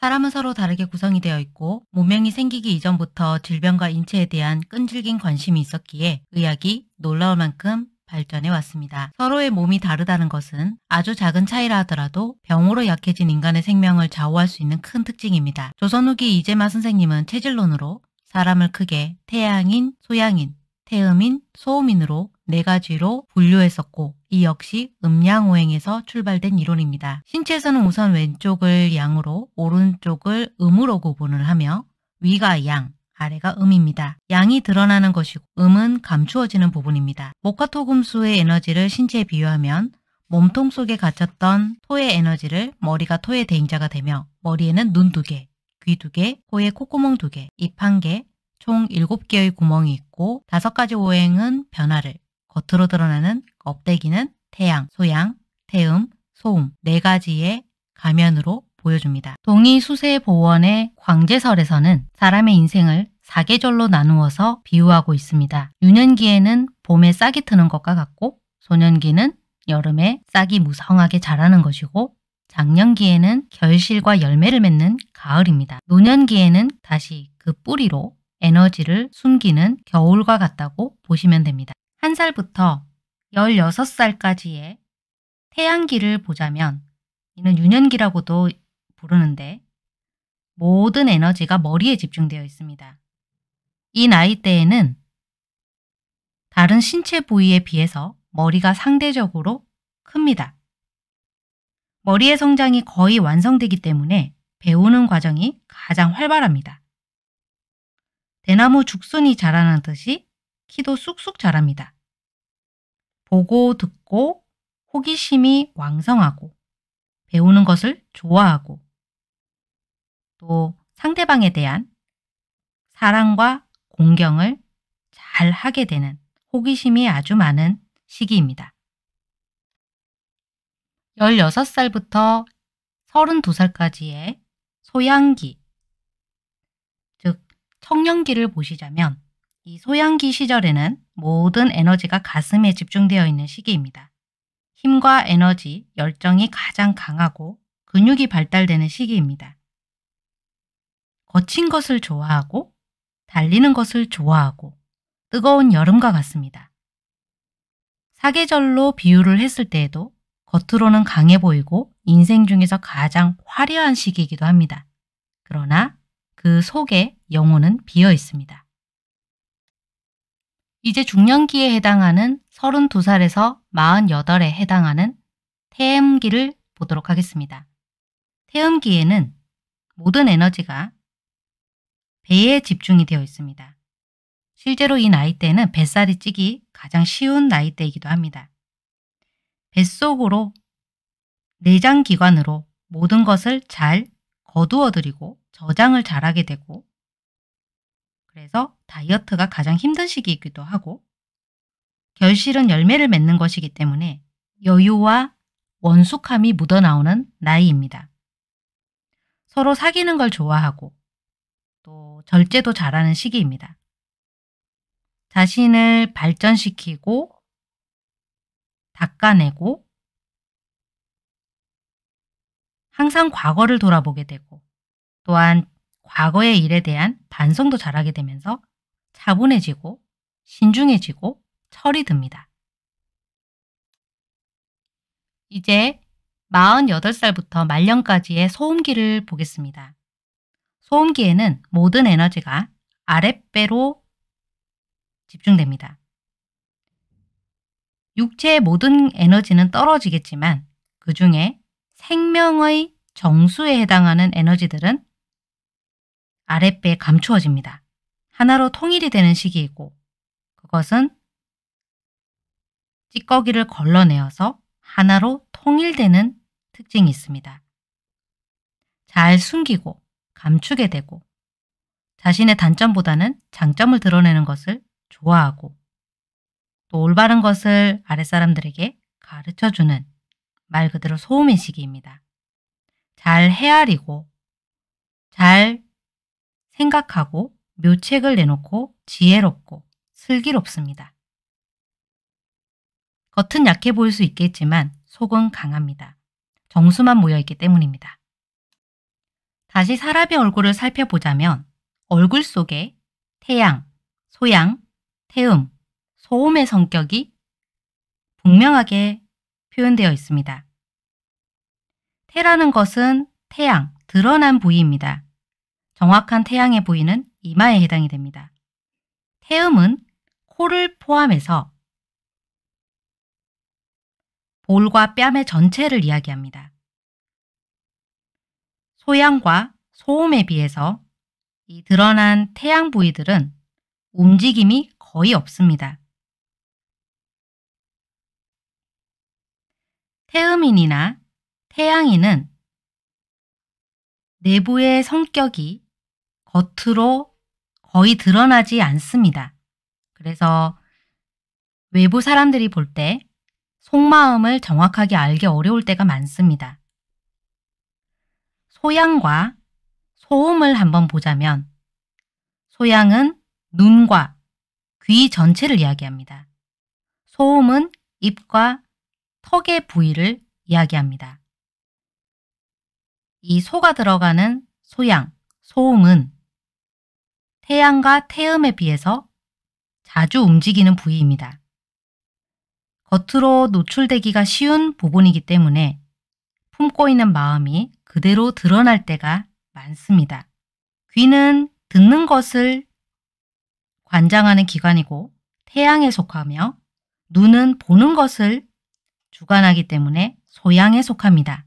사람은 서로 다르게 구성이 되어 있고 문명이 생기기 이전부터 질병과 인체에 대한 끈질긴 관심이 있었기에 의학이 놀라울 만큼 발전해 왔습니다. 서로의 몸이 다르다는 것은 아주 작은 차이라 하더라도 병으로 약해진 인간의 생명을 좌우할 수 있는 큰 특징입니다. 조선 후기 이재마 선생님은 체질론으로 사람을 크게 태양인, 소양인, 태음인, 소음인으로 네 가지로 분류했었고 이 역시 음양오행에서 출발된 이론입니다. 신체에서는 우선 왼쪽을 양으로 오른쪽을 음으로 구분을 하며 위가 양, 아래가 음입니다. 양이 드러나는 것이고 음은 감추어지는 부분입니다. 목화토금수의 에너지를 신체에 비유하면 몸통 속에 갇혔던 토의 에너지를 머리가 토의 대행자가 되며 머리에는 눈 두 개, 귀 두 개, 코에 콧구멍 두 개, 입 한 개, 총 7개의 구멍이 있고 다섯 가지 오행은 변화를, 겉으로 드러나는 껍데기는 태양, 소양, 태음, 소음 네 가지의 가면으로 보여줍니다. 동이수세보원의 광제설에서는 사람의 인생을 사계절로 나누어서 비유하고 있습니다. 유년기에는 봄에 싹이 트는 것과 같고 소년기는 여름에 싹이 무성하게 자라는 것이고 작년기에는 결실과 열매를 맺는 가을입니다. 노년기에는 다시 그 뿌리로 에너지를 숨기는 겨울과 같다고 보시면 됩니다. 1살부터 16살까지의 태양기를 보자면 이는 유년기라고도 부르는데 모든 에너지가 머리에 집중되어 있습니다. 이 나이대에는 다른 신체 부위에 비해서 머리가 상대적으로 큽니다. 머리의 성장이 거의 완성되기 때문에 배우는 과정이 가장 활발합니다. 대나무 죽순이 자라는 듯이 키도 쑥쑥 자랍니다. 보고 듣고 호기심이 왕성하고 배우는 것을 좋아하고 또 상대방에 대한 사랑과 공경을 잘 하게 되는 호기심이 아주 많은 시기입니다. 16살부터 32살까지의 소양기, 즉 청년기를 보시자면 이 소양기 시절에는 모든 에너지가 가슴에 집중되어 있는 시기입니다. 힘과 에너지, 열정이 가장 강하고 근육이 발달되는 시기입니다. 거친 것을 좋아하고 달리는 것을 좋아하고 뜨거운 여름과 같습니다. 사계절로 비유를 했을 때에도 겉으로는 강해 보이고 인생 중에서 가장 화려한 시기이기도 합니다. 그러나 그 속에 영혼은 비어 있습니다. 이제 중년기에 해당하는 32살에서 48에 해당하는 태음기를 보도록 하겠습니다. 태음기에는 모든 에너지가 배에 집중이 되어 있습니다. 실제로 이 나이대는 뱃살이 찌기 가장 쉬운 나이대이기도 합니다. 뱃속으로 내장기관으로 모든 것을 잘 거두어들이고 저장을 잘하게 되고 그래서 다이어트가 가장 힘든 시기이기도 하고 결실은 열매를 맺는 것이기 때문에 여유와 원숙함이 묻어나오는 나이입니다. 서로 사귀는 걸 좋아하고 또 절제도 잘하는 시기입니다. 자신을 발전시키고 닦아내고 항상 과거를 돌아보게 되고 또한 과거의 일에 대한 반성도 잘하게 되면서 차분해지고 신중해지고 철이 듭니다. 이제 48살부터 말년까지의 소음기를 보겠습니다. 소음기에는 모든 에너지가 아랫배로 집중됩니다. 육체의 모든 에너지는 떨어지겠지만 그 중에 생명의 정수에 해당하는 에너지들은 아랫배에 감추어집니다. 하나로 통일이 되는 시기이고 그것은 찌꺼기를 걸러내어서 하나로 통일되는 특징이 있습니다. 잘 숨기고 감추게 되고 자신의 단점보다는 장점을 드러내는 것을 좋아하고 또 올바른 것을 아랫사람들에게 가르쳐주는 말 그대로 소음인 시기입니다. 잘 헤아리고 잘 생각하고 묘책을 내놓고 지혜롭고 슬기롭습니다. 겉은 약해 보일 수 있겠지만 속은 강합니다. 정수만 모여있기 때문입니다. 다시 사람의 얼굴을 살펴보자면 얼굴 속에 태양, 소양, 태음, 소음의 성격이 분명하게 표현되어 있습니다. 태라는 것은 태양, 드러난 부위입니다. 정확한 태양의 보이는 이마에 해당이 됩니다. 태음은 코를 포함해서 볼과 뺨의 전체를 이야기합니다. 소양과 소음에 비해서 이 드러난 태양 부위들은 움직임이 거의 없습니다. 태음인이나 태양인은 내부의 성격이 겉으로 거의 드러나지 않습니다. 그래서 외부 사람들이 볼 때 속마음을 정확하게 알기 어려울 때가 많습니다. 소양과 소음을 한번 보자면 소양은 눈과 귀 전체를 이야기합니다. 소음은 입과 턱의 부위를 이야기합니다. 이 소가 들어가는 소양, 소음은 태양과 태음에 비해서 자주 움직이는 부위입니다. 겉으로 노출되기가 쉬운 부분이기 때문에 품고 있는 마음이 그대로 드러날 때가 많습니다. 귀는 듣는 것을 관장하는 기관이고 태양에 속하며 눈은 보는 것을 주관하기 때문에 소양에 속합니다.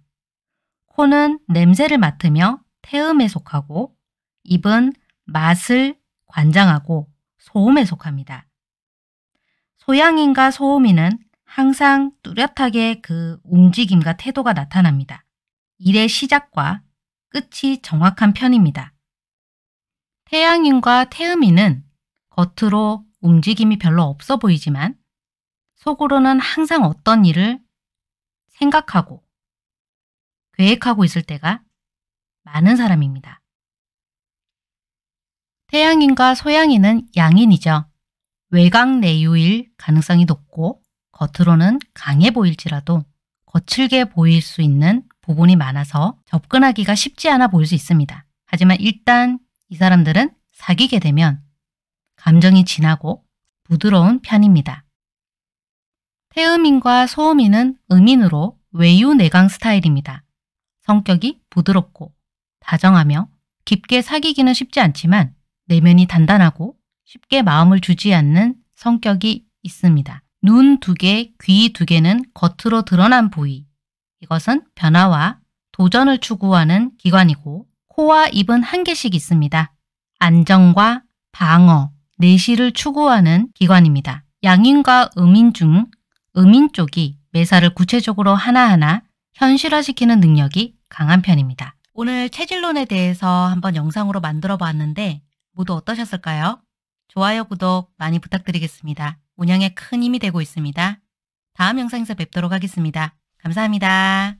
코는 냄새를 맡으며 태음에 속하고 입은 맛을 관장하고 소음에 속합니다. 소양인과 소음인은 항상 뚜렷하게 그 움직임과 태도가 나타납니다. 일의 시작과 끝이 정확한 편입니다. 태양인과 태음인은 겉으로 움직임이 별로 없어 보이지만 속으로는 항상 어떤 일을 생각하고 계획하고 있을 때가 많은 사람입니다. 태양인과 소양인은 양인이죠. 외강 내유일 가능성이 높고 겉으로는 강해 보일지라도 거칠게 보일 수 있는 부분이 많아서 접근하기가 쉽지 않아 보일 수 있습니다. 하지만 일단 이 사람들은 사귀게 되면 감정이 진하고 부드러운 편입니다. 태음인과 소음인은 음인으로 외유내강 스타일입니다. 성격이 부드럽고 다정하며 깊게 사귀기는 쉽지 않지만 내면이 단단하고 쉽게 마음을 주지 않는 성격이 있습니다. 눈 두 개, 귀 두 개는 겉으로 드러난 부위. 이것은 변화와 도전을 추구하는 기관이고 코와 입은 한 개씩 있습니다. 안정과 방어, 내실을 추구하는 기관입니다. 양인과 음인 중 음인 쪽이 매사를 구체적으로 하나하나 현실화시키는 능력이 강한 편입니다. 오늘 체질론에 대해서 한번 영상으로 만들어 봤는데 모두 어떠셨을까요? 좋아요, 구독 많이 부탁드리겠습니다. 운영에 큰 힘이 되고 있습니다. 다음 영상에서 뵙도록 하겠습니다. 감사합니다.